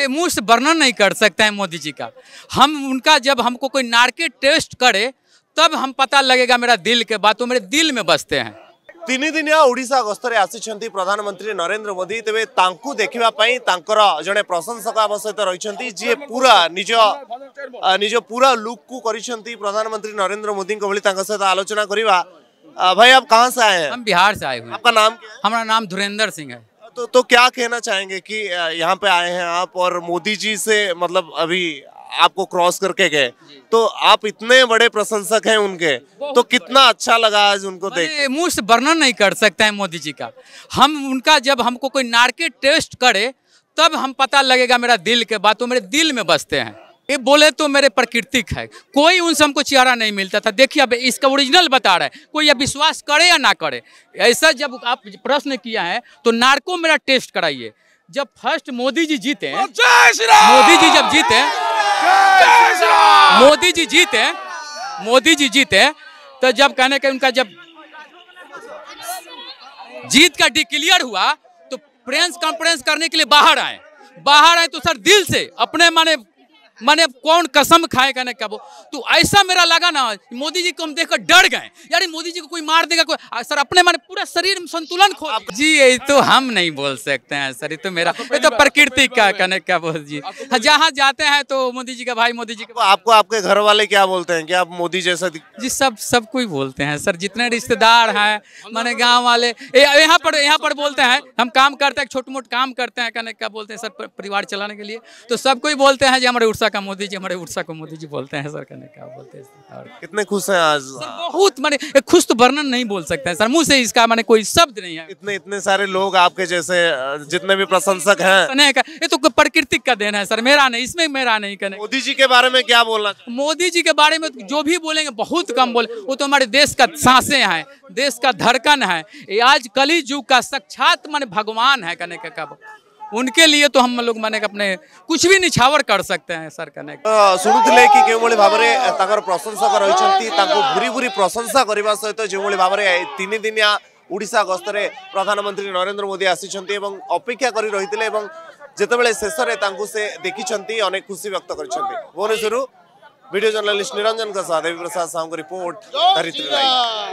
मुंह से वर्णन नहीं कर सकते हैं मोदी जी का हम उनका जब हमको कोई नारके टेस्ट करे तब हम पता लगेगा मेरा दिल के बात तो मेरे दिल में बसते हैं तीन दिनिया ओडा गस्तर आसी प्रधानमंत्री नरेंद्र मोदी तेरे देखापी जड़े प्रशंसक आम सहित रही जी पूरा निज निज पूरा लुक को कर प्रधानमंत्री नरेंद्र मोदी भाई सहित आलोचना करवा भाई आप कहाँ से आए हैं हम बिहार से आए हुए आपका नाम हमारा नाम धुरेन्द्र सिंह है तो तो क्या कहना चाहेंगे कि यहाँ पे आए हैं आप और मोदी जी से मतलब अभी आपको क्रॉस करके गए तो आप इतने बड़े प्रशंसक हैं उनके तो कितना अच्छा लगा आज उनको देख मुंह से वर्णन नहीं कर सकते हैं मोदी जी का हम उनका जब हमको कोई नारके टेस्ट करे तब हम पता लगेगा मेरा दिल के बातों मेरे दिल में बसते हैं ये बोले तो मेरे प्रकृतिक है कोई उनसे हमको चेहरा नहीं मिलता था देखिए अब इसका ओरिजिनल बता रहा है कोई अब विश्वास करे या ना करे ऐसा जब आप प्रश्न किया है तो नार्को मेरा टेस्ट कराइए जब फर्स्ट मोदी जी जीते मोदी जी जब जीते मोदी जी जीते मोदी जी जीते तो जब कहने के उनका जब जीत का डिक्लियर हुआ तो प्रेस कॉन्फ्रेंस करने के लिए बाहर आए बाहर आए तो सर दिल से अपने माने मैंने कौन कसम खाएगा ना कब तो ऐसा मेरा लगा ना मोदी जी को हम देखकर डर गए यार मोदी जी को कोई मार देगा कोई सर अपने माने पूरा शरीर में संतुलन खो जी ये तो हम नहीं बोल सकते हैं सर ये तो मेरा ये तो प्रकृति का कहने का बोल जी हाँ, जहाँ जाते हैं तो मोदी जी का भाई मोदी जी का आपको आपके घर वाले क्या बोलते हैं कि आप मोदी जैसा जी सब सब कोई बोलते हैं सर जितने रिश्तेदार हैं माने गाँव वाले यहाँ पर यहाँ पर बोलते हैं हम काम करते हैं छोट मोट काम करते हैं कहने का बोलते हैं सर परिवार चलाने के लिए तो सब कोई बोलते हैं जी हमारे उड़सा का मोदी जी हमारे उड़सा को मोदी जी बोलते हैं सर कहने क्या बोलते हैं और कितने खुश हैं आज बहुत मैंने खुश तो वर्णन नहीं बोल सकते हैं सर मुंह से इसका मैंने कोई शब्द नहीं है इतने इतने सारे लोग आपके जैसे जितने भी प्रशंसक हैं ये तो प्रकृतिक का देन है सर मेरा नहीं इसमें मेरा नहीं कहने मोदी जी के बारे में क्या बोलना मोदी जी के बारे में जो भी बोलेंगे बहुत कम बोले वो तो हमारे देश का सांसें हैं देश का धड़कन है आज कली युग का साक्षात मान भगवान है कहने का उनके लिए तो हम लोग माने अपने कुछ भी निछावर कर सकते हैं सर कने शुणुले कि क्यों भाव में प्रशंसक रही भूरी भूरी प्रशंसा करने सहित जो भाव में तीन दिनिया ओडा गस्त प्रधानमंत्री नरेन्द्र मोदी आसी अपेक्षा कर रही थे जितेबले शेष से देखी अनेक खुशी व्यक्त करुवनेश्वर video journalist Niranjan Sahu Devi Prasad Sahu report